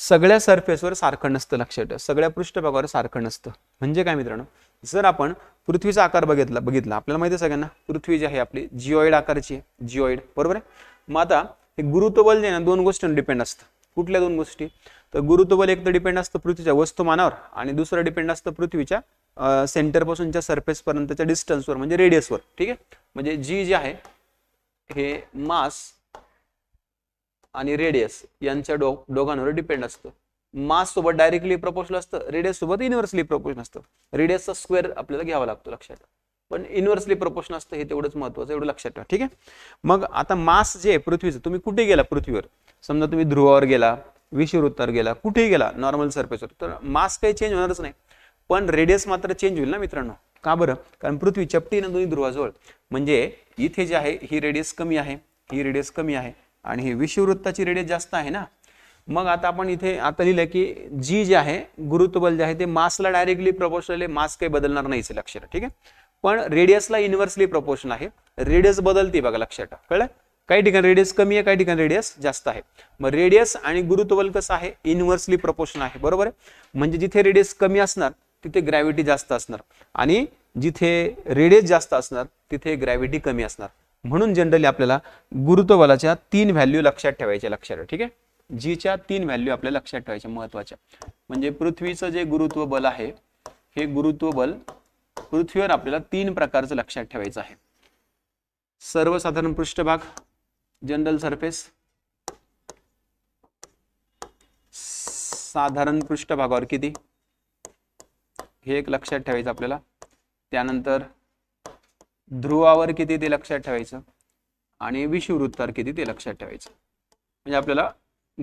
सगळ्या सरफेसवर सारखं नसतं लक्षात ठेवा सगळ्या पृष्ठभागावर सारखं नसतं म्हणजे काय मित्रांनो जर आपण पृथ्वीचा आकार बघितला बघितला आपल्याला माहिती आहे सगळ्यांना पृथ्वी जी आहे आपली जिओइड आकाराची आहे जिओइड बरोबर आहे मग आता हे गुरुत्वबल जे आहे ना दोन गोष्टींवर डिपेंड असतं कुठल्या दोन गोष्टी तर गुरुत्वबल एक तर डिपेंड असतं पृथ्वीच्या वस्तुमानावर आणि दुसरं डिपेंड असतं पृथ्वीच्या सेंटरपासूनच्या सरफेसपर्यंतच्या डिस्टन्सवर म्हणजे रेडियसवर ठीक आहे म्हणजे जी जे आहे हे मास आणि रेडियस यांच्या डो दोघांवर डिपेंड असतं मास सोबत डायरेक्टली प्रपोशनल असतं रेडियस सोबत इन्व्हर्सली प्रपोशन असतं रेडियसचा स्क्वेअर आपल्याला घ्यावा लागतो लक्षात पण इन्व्हर्सली प्रपोशन असतं हे तेवढंच महत्वाचं एवढं लक्षात ठेवा ठीक आहे मग आता मास जे आहे पृथ्वीचं तुम्ही कुठे गेला पृथ्वीवर समजा तुम्ही ध्रुवावर गेला विषुवृत्तावर गेला कुठेही गेला नॉर्मल सर्फेसवर तर मास काही चेंज होणारच नाही पण रेडियस मात्र चेंज होईल ना मित्रांनो का बरं कारण पृथ्वी चपटीनं दोन्ही ध्रुवाजवळ म्हणजे इथे जे आहे ही रेडियस कमी आहे ही रेडियस कमी आहे आणि हे विषुववृत्ताची रेडियस जास्त आहे ना मग आता आपण इथे आता लिहिलं की जी जे आहे गुरुत्वबल जे आहे ते मासला डायरेक्टली प्रपोर्शनल आहे मास काही बदलणार नाही इथे लक्षात ठीक आहे पण रेडियसला इन्व्हर्सली प्रपोर्शनल आहे रेडियस बदलते बघा लक्षात कळलं काही ठिकाणी रेडियस कमी आहे काही ठिकाणी रेडियस जास्त आहे मग रेडियस आणि गुरुत्वबल कसं आहे इन्व्हर्सली प्रपोशन आहे बरोबर आहे म्हणजे जिथे रेडियस कमी असणार तिथे ग्रॅव्हिटी जास्त असणार आणि जिथे रेडियस जास्त असणार तिथे ग्रॅव्हिटी कमी असणार म्हणून जनरली आपल्याला गुरुत्वबलाच्या तीन व्हॅल्यू लक्षात ठेवायच्या लक्षात ठीक आहे जीच्या तीन व्हॅल्यू आपल्याला लक्षात ठेवायच्या महत्वाच्या म्हणजे पृथ्वीचं जे गुरुत्व बल आहे हे गुरुत्व बल पृथ्वीवर आपल्याला तीन प्रकारचं लक्षात ठेवायचं आहे सर्वसाधारण पृष्ठभाग जनरल सरफेस साधारण पृष्ठभागावर किती हे एक लक्षात ठेवायचं आपल्याला त्यानंतर ध्रुवावर किती ते लक्षात ठेवायचं आणि विषुववृत्तावर किती ते लक्षात ठेवायचं म्हणजे आपल्याला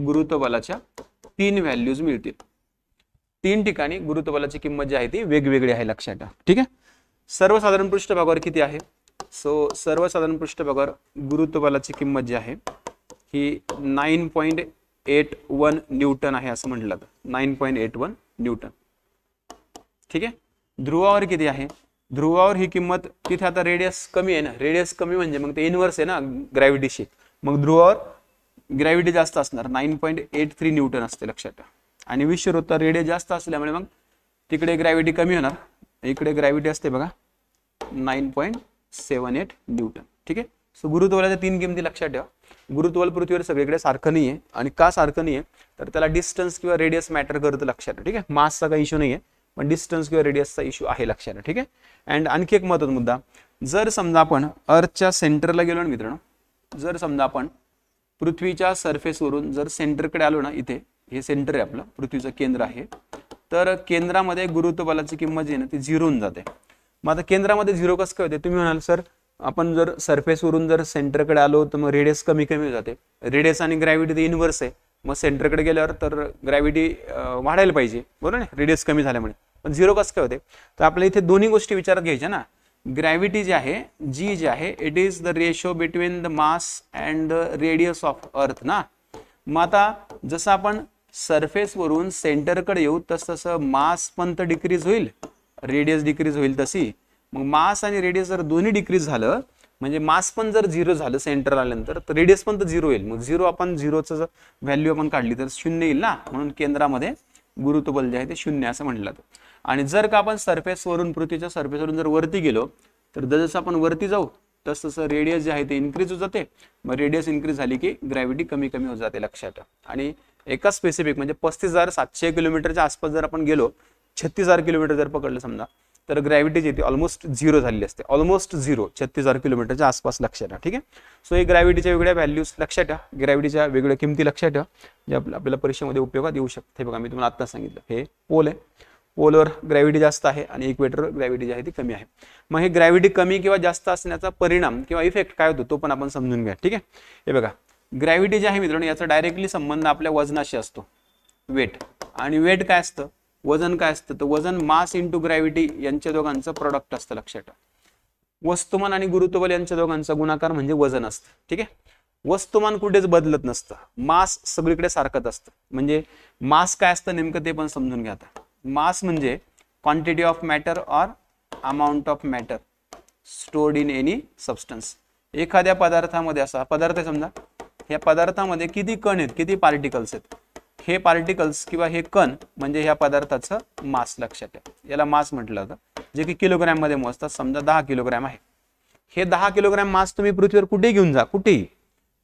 गुरुत्वबलाच्या तीन व्हॅल्यूज मिळतील तीन ठिकाणी गुरुत्वबलाची किंमत जी आहे ती वेगवेगळी आहे लक्षात ठेवा ठीक आहे सर्वसाधारण पृष्ठभागावर किती आहे सो सर्वसाधारण पृष्ठभागावर गुरुत्वबलाची किंमत जी आहे ही nine point eight one newton आहे असं म्हटलं nine point eight one newton ठीक आहे ध्रुवावर किती आहे ध्रुवावर ही किंमत तिथे आता रेडियस कमी आहे ना रेडियस कमी म्हणजे मग ते इनव्हर्स आहे ना ग्रॅव्हिटीशी मग ध्रुवावर ग्रॅव्हिटी जास्त असणार nine point eight three newton असते लक्षात आणि विश्ववृत्त रेडियस जास्त असल्यामुळे मग तिकडे ग्रॅव्हिटी कमी होणार इकडे ग्रॅव्हिटी असते बघा nine point seven eight newton ठीक आहे सो गुरुत्वाच्या तीन किमती लक्षात ठेवा गुरुत्वल पृथ्वीवर सगळीकडे सारखं नाही आहे आणि का सारखं नाही आहे तर त्याला डिस्टन्स किंवा रेडियस मॅटर करतं लक्षात ठीक आहे मासचा काही इश्यू नाही आहे पण डिस्टन्स किंवा रेडियसचा इश्यू आहे लक्षात ठीक आहे अँड आणखी एक महत्वाचा मुद्दा जर समजा आपण अर्थच्या सेंटरला गेलो ना मित्रांनो जर समजा आपण पृथ्वीच्या सरफेसवरून जर सेंटरकडे आलो ना इथे हे सेंटर आहे आपलं पृथ्वीचं केंद्र आहे तर केंद्रामध्ये गुरुत्वबलाची किंमत जी ना ती झिरो होऊन जाते मग आता केंद्रामध्ये झिरो कसं काय होते तुम्ही म्हणाल सर आपण जर सरफेसवरून जर सेंटरकडे आलो तर मग रेडियस कमी कमी जाते रेडियस आणि ग्रॅव्हिटी तर इन्व्हर्स आहे मग सेंटरकडे गेल्यावर तर ग्रॅव्हिटी वाढायला पाहिजे बरोबर ना रेडियस कमी झाल्यामुळे पण झिरो कसं काय होते तर आपल्याला इथे दोन्ही गोष्टी विचारात घ्यायच्या ना ग्रॅव्हिटी जी आहे जी जी आहे it is the ratio between the mass and the radius of earth ना मग आता जसं आपण सरफेसवरून सेंटरकडे येऊ तस तसं मास पण तर डिक्रीज होईल रेडियस डिक्रीज होईल तशी मग मास आणि रेडियस जर दोन्ही डिक्रीज झालं म्हणजे मास पण जर झिरो झालं सेंटर आल्यानंतर तर रेडियस पण तर झिरो येईल मग झिरो आपण झिरोचं जर व्हॅल्यू आपण काढली तर शून्य येईल ना म्हणून केंद्रामध्ये गुरुत्वबल जे आहे ते शून्य असं म्हटलं जातं आणि जर का आपण सरफेसवरून पृथ्वीच्या सरफेसवरून जर वरती गेलो तर जसं आपण वरती जाऊ तस तसं रेडियस जे आहे ते इन्क्रीज होत जाते मग रेडियस इन्क्रीज झाली की ग्रॅव्हिटी कमी कमी होत जाते लक्षात आणि एका स्पेसिफिक म्हणजे पस्तीस हजार सातशे किलोमीटरच्या आसपास जर आपण गेलो छत्तीस हजार किलोमीटर जर पकडलं समजा तर ग्रॅव्हिटी जी ती ऑलमोस्ट झिरो झालेली असते ऑलमोस्ट झिरो छत्तीस हजार किलोमीटरच्या आसपास लक्षात ठेवा ठीक आहे सो हे ग्रॅव्हिटीच्या वेगळ्या व्हॅल्यूज लक्षात ठेवा ग्रॅव्हिटीच्या वेगळ्या किमती लक्षात ठेवा जे आपल्याला परीक्षेमध्ये उपयोगात येऊ शकते बघा मी तुम्हाला आत्ताच सांगितलं हे पोल आहे पोलर ग्रॅव्हिटी जास्त आहे आणि इक्वेटरवर ग्रॅव्हिटी जी आहे ती कमी आहे मग हे ग्रॅव्हिटी कमी किंवा जास्त असण्याचा परिणाम किंवा इफेक्ट काय होतो तो पण आपण समजून घ्या ठीक आहे हे बघा ग्रॅव्हिटी जे आहे मित्रांनो याचा डायरेक्टली संबंध आपल्या वजनाशी असतो वेट आणि वेट काय असतं वजन काय असतं तर वजन मास इंटू ग्रॅव्हिटी यांच्या दोघांचं प्रोडक्ट असतं लक्षात वस्तुमान आणि गुरुत्वबल यांच्या दोघांचा गुणाकार म्हणजे वजन असतं ठीक आहे वस्तुमान कुठेच बदलत नसतं मास सगळीकडे सारखंच असतं म्हणजे मास काय असतं नेमकं ते पण समजून घ्या आता मास म्हणजे quantity of matter or amount of matter stored in any substance एखाद्या पदार्थामध्ये असा पदार्थ समजा ह्या पदार्थामध्ये किती कण आहेत किती पार्टिकल्स आहेत हे पार्टिकल्स किंवा हे कण म्हणजे ह्या पदार्थाचं मास लक्षात आहे याला मास म्हटलं जातं जे की किलोग्रॅममध्ये मोजतात समजा दहा किलोग्रॅम आहे हे दहा किलोग्रॅम मास तुम्ही पृथ्वीवर कुठेही घेऊन जा कुठेही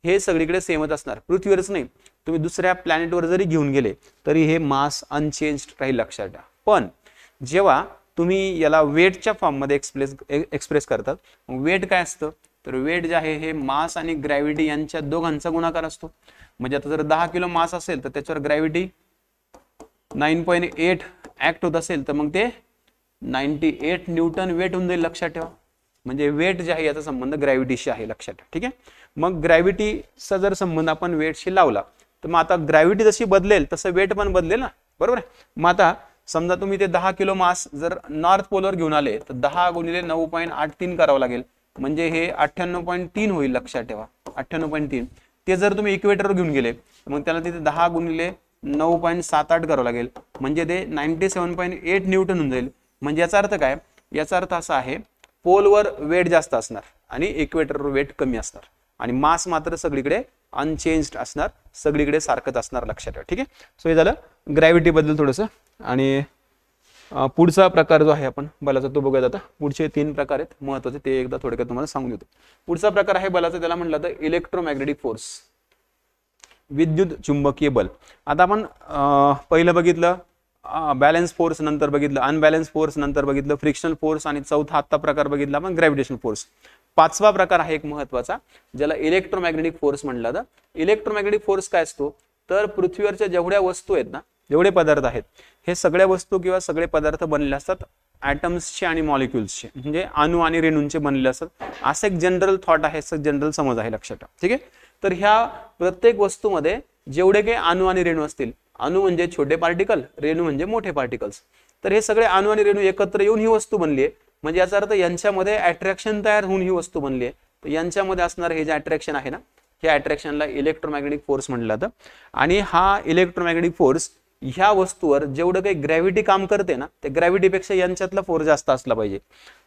हे सगळीकडे सेमच असणार पृथ्वीवरच नाही तुम्ही दुसऱ्या प्लॅनेटवर जरी घेऊन गेले तरी हे मास अनचेंज राहील लक्षात ठेवा पण जेव्हा तुम्ही याला वेटच्या फॉर्ममध्ये एक्सप्रेस एक्सप्रेस करतात वेट काय असतं तर वेट जे आहे हे मास आणि ग्रॅव्हिटी यांच्या दोघांचा गुणाकार असतो म्हणजे आता जर दहा किलो मास असेल तर त्याच्यावर gravity nine point eight act होत असेल तर मग ते नाईन्टी एट न्यूटन वेट होऊन जाईल लक्षात ठेवा म्हणजे वेट जे आहे याचा संबंध ग्रॅव्हिटीशी आहे लक्षात ठेवा ठीक आहे मग ग्रॅव्हिटीचा जर संबंध आपण वेटशी लावला तर मग आता ग्रॅव्हिटी जशी बदलेल तसं वेट पण बदलेल ना बरोबर आहे मग आता समजा तुम्ही ते दहा किलो मास जर नॉर्थ पोलवर घेऊन आले तर दहा गुणिले नऊ पॉईंट आठ तीन करावं लागेल म्हणजे हे अठ्ठ्याण्णव पॉईंट तीन होईल लक्षात ठेवा अठ्ठ्याण्णव पॉईंट तीन ते जर तुम्ही इक्वेटरवर घेऊन गेले मग त्याला तिथे दहा गुणिले नऊ पॉईंट सात आठ करावं लागेल म्हणजे ते ninety seven point eight newton होऊन जाईल म्हणजे याचा अर्थ काय याचा अर्थ असा आहे पोलवर वेट जास्त असणार आणि इक्वेटरवर वेट कमी असणार आणि मास मात्र सगळीकडे अनचेंज्ड असणार सगळीकडे सारखंच असणार लक्षात ठेवा ठीक आहे सो हे झालं बद्दल थोडंसं आणि पुढचा प्रकार जो आहे आपण बलाचा तो बघत आता पुढचे तीन प्रकार आहेत महत्वाचे ते एकदा थोडक्यात तुम्हाला सांगून देतो पुढचा प्रकार आहे बलाचा त्याला म्हटलं तर इलेक्ट्रोमॅग्नेटिक फोर्स विद्युत चुंबकीय बल आता आपण पहिलं बघितलं बॅलन्स फोर्स नंतर बघितलं अनबॅलन्स फोर्स नंतर बघितलं फ्रिक्शनल फोर्स आणि चौथा आत्ता प्रकार बघितला आपण ग्रॅव्हिटेशन फोर्स पाचवा प्रकार आहे एक महत्वाचा ज्याला इलेक्ट्रोमॅग्नेटिक फोर्स म्हणला तर इलेक्ट्रोमॅग्नेटिक फोर्स काय असतो तर पृथ्वीवरच्या जेवढ्या वस्तू आहेत ना जेवढे पदार्थ आहेत हे सगळ्या वस्तू किंवा सगळे पदार्थ बनले असतात ॲटम्सचे आणि मॉलिक्युल्सचे म्हणजे अणू आणि रेणूंचे बनलेले असतात असं एक जनरल थॉट आहे जनरल समज आहे लक्षात ठीक आहे तर ह्या प्रत्येक वस्तूमध्ये जेवढे काही अणू आणि रेणू असतील अणू म्हणजे छोटे पार्टिकल रेणू म्हणजे मोठे पार्टिकल्स तर हे सगळे अणू आणि रेणू एकत्र येऊन ही वस्तू बनली आहे म्हणजे याचा अर्थ यांच्यामध्ये अट्रॅक्शन तयार होऊन ही वस्तू बनली आहे तर यांच्यामध्ये असणार हे जे अट्रॅक्शन आहे ना ह्या अट्रॅक्शनला इलेक्ट्रोमॅग्नेटिक फोर्स म्हटलं जातं आणि हा इलेक्ट्रोमॅग्नेटिक फोर्स ह्या वस्तूवर जेवढं काही ग्रॅव्हिटी काम करते ना ते ग्रॅव्हिटीपेक्षा यांच्यातला फोर्स जास्त असला पाहिजे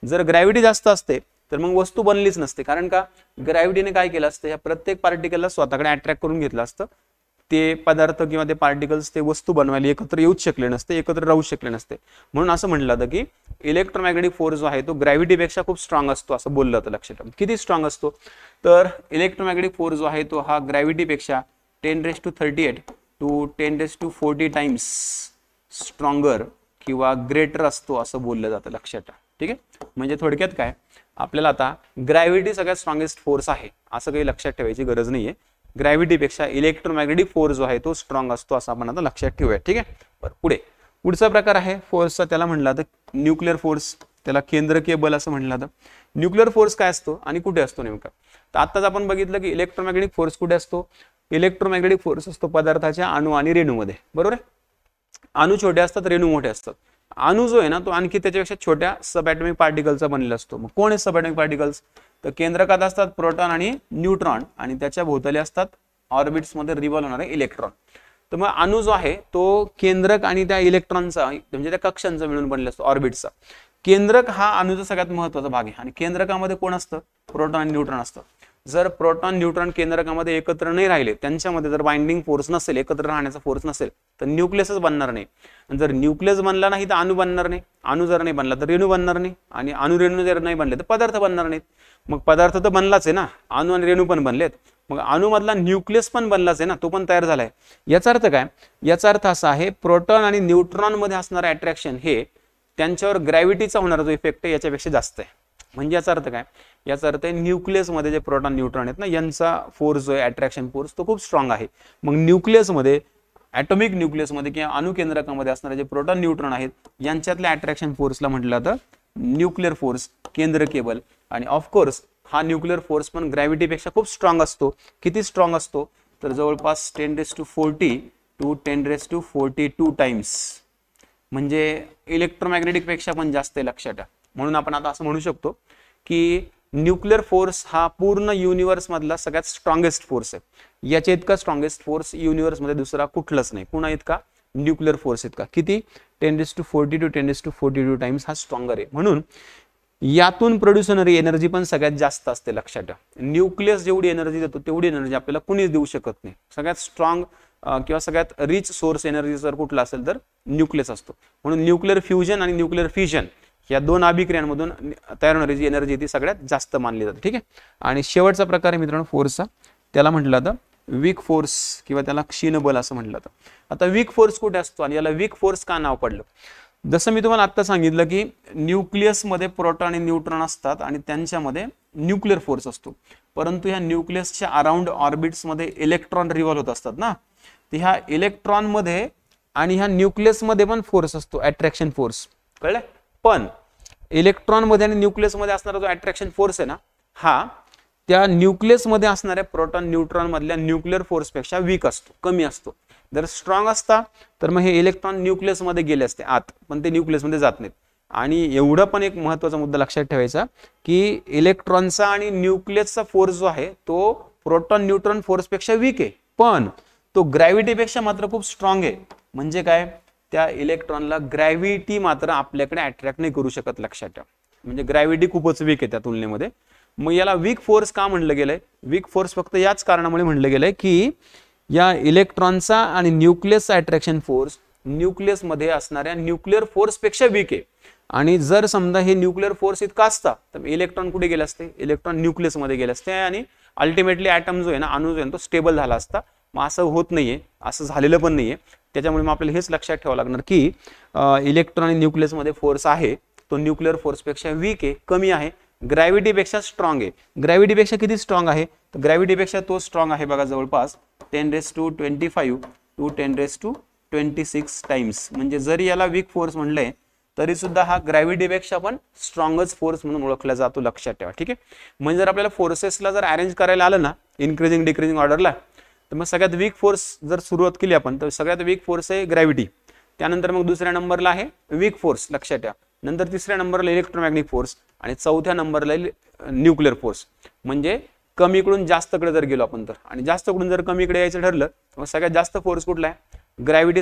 जर ग्रॅव्हिटी जास्त असते तर मग वस्तू बनलीच नसते कारण का ग्रॅव्हिटीने काय केलं असतं ह्या प्रत्येक पार्टिकलला स्वतःकडे अट्रॅक्ट करून घेतलं असतं ते पदार्थ किंवा ते पार्टिकल्स ते वस्तू बनवायला एकत्र येऊच शकले नसते एकत्र राहू शकले नसते म्हणून असं म्हटलं जातं की इलेक्ट्रोमॅग्नेटिक फोर्स जो आहे तो ग्रॅव्हिटीपेक्षा खूप स्ट्रॉंग असतो असं बोललं जातं लक्षात किती स्ट्रॉंग असतो तर इलेक्ट्रोमॅग्नेटिक फोर्स जो आहे तो हा ग्रॅव्हिटीपेक्षा ten raise to thirty eight to ten raise to forty times stronger किंवा ग्रेटर असतो असं बोललं जातं लक्षात ठीक आहे म्हणजे थोडक्यात काय आपल्याला आता ग्रॅव्हिटी सगळ्यात स्ट्रॉंगेस्ट फोर्स आहे असं काही लक्षात ठेवायची गरज नाही ग्रॅव्हिटीपेक्षा इलेक्ट्रोमॅग्नेटिक फोर्स जो आहे तो स्ट्रॉंग असतो असं आपण आता लक्षात ठेवूया ठीक आहे बरं पुढे पुढचा प्रकार आहे फोर्सचा त्याला म्हणला तर न्यूक्लिअर फोर्स त्याला केंद्रकीय बल असं म्हणलं तर न्यूक्लिअर फोर्स काय असतो आणि कुठे असतो नेमका तर आत्ताच आपण बघितलं की इलेक्ट्रोमॅग्नेटिक फोर्स कुठे असतो इलेक्ट्रोमॅग्नेटिक फोर्स असतो पदार्थाच्या अणू आणि रेणूमध्ये बरोबर आहे अणू छोटे असतात रेणू मोठे असतात अणू जो आहे ना तो आणखी त्याच्यापेक्षा छोट्या सबॅटमिक पार्टिकलचा बनलेला असतो मग कोण आहे सबॅटॉमिक पार्टिकल्स तर केंद्रकात असतात प्रोटॉन आणि न्यूट्रॉन आणि त्याच्या भोवताली असतात ऑर्बिट्समध्ये रिव्हॉल्व होणारे इलेक्ट्रॉन तर मग अणू जो आहे तो केंद्रक आणि त्या इलेक्ट्रॉनचा म्हणजे त्या कक्षांचा मिळून बनलेला असतो ऑर्बिटचा केंद्रक हा अणूचा सगळ्यात महत्वाचा भाग आहे आणि केंद्रकामध्ये कोण असतं प्रोटॉन आणि न्यूट्रॉन असतं जर प्रोटॉन न्यूट्रॉन केंद्रकामध्ये एकत्र नाही राहिले त्यांच्यामध्ये जर बाइंडिंग फोर्स नसेल एकत्र राहण्याचा फोर्स नसेल तर न्यूक्लियसच बनणार नाही आणि जर न्यूक्लियस बनला नाही तर अणू बनणार नाही अणू जर नाही बनला तर रेणू बनणार नाही आणि अणू रेणू जर नाही बनले तर पदार्थ बनणार नाहीत मग पदार्थ तर बनलाच आहे ना अणू आणि रेणू पण बनलेत मग अणुमधला न्यूक्लियस पण बनलाच आहे ना तो पण तयार झाला आहे याचा अर्थ काय याचा अर्थ असा आहे प्रोटॉन आणि न्यूट्रॉनमध्ये असणारं अट्रॅक्शन हे त्यांच्यावर ग्रॅव्हिटीचा होणारा जो इफेक्ट आहे याच्यापेक्षा जास्त आहे म्हणजे याचा अर्थ काय याचा अर्थ आहे न्यूक्लियसमध्ये जे प्रोटॉन न्यूट्रॉन आहेत ना यांचा फोर्स जो आहे अट्रॅक्शन फोर्स तो खूप स्ट्रॉंग आहे मग न्यूक्लियसमध्ये ॲटॉमिक न्यूक्लियसमध्ये किंवा अणुकेंद्रकामध्ये असणारे जे प्रोटॉन न्यूट्रॉन आहेत यांच्यातल्या अट्रॅक्शन फोर्सला म्हटलं तर न्यूक्लिअर फोर्स केंद्र केबल आणि ऑफकोर्स हा न्यूक्लिअर फोर्स पण ग्रॅव्हिटीपेक्षा खूप स्ट्रॉंग असतो किती स्ट्रॉंग असतो तर जवळपास ten raise to forty to ten raise to forty two times म्हणजे इलेक्ट्रोमॅग्नेटिकपेक्षा पण जास्त आहे लक्षात ठेवा म्हणून आपण आता असं म्हणू शकतो की न्यूक्लिअर फोर्स हा पूर्ण युनिव्हर्स मधला सगळ्यात स्ट्रॉंगेस्ट फोर्स आहे याच्या इतका स्ट्रॉंगेस्ट फोर्स युनिव्हर्स मध्ये दुसरा कुठलाच नाही पुन्हा इतका न्यूक्लिअर फोर्स इतका किती डेस टू फोर्टी टू डेस टू फोर्टी टू टाइम्स हा स्ट्रॉंगर आहे म्हणून यातून प्रोड्यूस होणारी एनर्जी पण सगळ्यात जास्त असते लक्षात ठेवा न्यूक्लियस जेवढी एनर्जी देतो तेवढी एनर्जी आपल्याला कुणीच देऊ शकत नाही सगळ्यात स्ट्रॉंग किंवा सगळ्यात रिच सोर्स एनर्जी जर कुठला असेल तर न्यूक्लियस असतो म्हणून न्यूक्लिअर फ्युजन आणि न्यूक्लिअर फिजन या दोन अभिक्रियांमधून तयार होणारी जी एनर्जी ती सगळ्यात जास्त मानली जाते ठीक आहे आणि शेवटचा प्रकार आहे मित्रांनो फोर्सचा त्याला म्हटलं जातं वीक फोर्स किंवा त्याला क्षीणबल असं म्हटलं जातं आता वीक फोर्स कुठे असतो आणि याला वीक फोर्स का नाव पडलं जसं मी तुम्हाला आत्ता सांगितलं की न्यूक्लियसमध्ये प्रोटॉन आणि न्यूट्रॉन असतात आणि त्यांच्यामध्ये न्यूक्लिअर फोर्स असतो परंतु ह्या न्यूक्लियसच्या अराउंड ऑर्बिट्समध्ये इलेक्ट्रॉन रिव्हॉल्व होत असतात ना तर ह्या इलेक्ट्रॉनमध्ये आणि ह्या न्यूक्लियसमध्ये पण फोर्स असतो अट्रॅक्शन फोर्स कळलं पण इलेक्ट्रॉनमध्ये आणि न्यूक्लियसमध्ये असणारा जो अट्रॅक्शन फोर्स आहे ना हा त्या मध्ये असणाऱ्या प्रोटॉन न्यूट्रॉन मधल्या न्यूक्लिअर फोर्सपेक्षा वीक असतो कमी असतो जर स्ट्रॉंग असता तर मग हे इलेक्ट्रॉन न्यूक्लियसमध्ये गेले असते आत पण ते मध्ये जात नाहीत आणि एवढं पण एक महत्वाचा मुद्दा लक्षात ठेवायचा की इलेक्ट्रॉनचा आणि न्यूक्लियसचा फोर्स जो आहे तो प्रोटॉन न्यूट्रॉन फोर्सपेक्षा वीक आहे पण तो ग्रॅव्हिटीपेक्षा मात्र खूप स्ट्रॉंग आहे म्हणजे काय त्या इलेक्ट्रॉनला ग्रॅव्हिटी मात्र आपल्याकडे अट्रॅक्ट नाही करू शकत लक्षात ठेवा म्हणजे ग्रॅव्हिटी खूपच वीक आहे त्या तुलनेमध्ये मग याला वीक फोर्स का म्हणलं गेलंय वीक फोर्स फक्त याच कारणामुळे म्हणलं गेलंय की या इलेक्ट्रॉनचा आणि न्यूक्लियसचा अट्रॅक्शन फोर्स मध्ये असणाऱ्या न्यूक्लिअर फोर्सपेक्षा वीक आहे आणि जर समजा हे न्यूक्लिअर फोर्स इतका असता तर इलेक्ट्रॉन कुठे गेले असते इलेक्ट्रॉन न्यूक्लियसमध्ये गेले असते आणि अल्टिमेटली ॲटम जो आहे ना अणू जो आहे तो स्टेबल झाला असता मग असं होत नाही आहे असं झालेलं पण नाही आहे त्याच्यामुळे मग आपल्याला हेच लक्षात ठेवावं लागणार की इलेक्ट्रॉन आणि न्यूक्लियसमध्ये फोर्स आहे तो न्यूक्लिअर फोर्सपेक्षा वीक आहे कमी आहे ग्रॅव्हिटीपेक्षा स्ट्रॉंग आहे ग्रॅव्हिटीपेक्षा किती स्ट्रॉंग आहे तर ग्रॅव्हिटीपेक्षा तो स्ट्रॉंग आहे बघा जवळपास ten raise to twenty five to ten raise to twenty six times म्हणजे जरी याला वीक फोर्स म्हणलंय तरी सुद्धा हा ग्रॅव्हिटीपेक्षा पण स्ट्रॉंगच फोर्स म्हणून ओळखला जातो लक्षात ठेवा ठीक आहे म्हणजे जर आपल्याला फोर्सेसला जर अरेंज करायला आलं ना इन्क्रीजिंग डिक्रीजिंग ऑर्डरला तर मग सगळ्यात वीक फोर्स जर सुरुवात केली आपण तर सगळ्यात वीक फोर्स आहे ग्रॅव्हिटी त्यानंतर मग दुसऱ्या नंबरला आहे वीक फोर्स लक्षात ठेवा नंतर तिसऱ्या नंबरला इलेक्ट्रोमॅग्नेटिक फोर्स आणि चौथ्या नंबरला न्यूक्लिअर फोर्स म्हणजे कमीकडून जास्तकडे जर गेलो आपण तर आणि जास्तकडून जर कमीकडे यायचं ठरलं तर मग सगळ्यात जास्त फोर्स कुठला आहे ग्रॅव्हिटी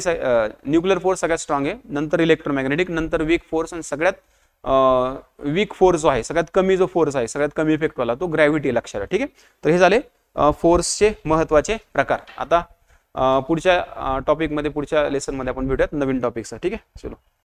न्यूक्लिअर फोर्स सगळ्यात स्ट्रॉंग आहे नंतर इलेक्ट्रोमॅग्नेटिक नंतर वीक फोर्स आणि सगळ्यात वीक फोर्स जो आहे सगळ्यात कमी जो फोर्स आहे सगळ्यात कमी इफेक्टवाला तो ग्रॅव्हिटी लक्षात ठीक आहे तर हे झाले फोर्सचे महत्त्वाचे प्रकार आता पुढच्या टॉपिकमध्ये पुढच्या लेसनमध्ये आपण भेटूयात नवीन टॉपिकचा ठीक आहे चलो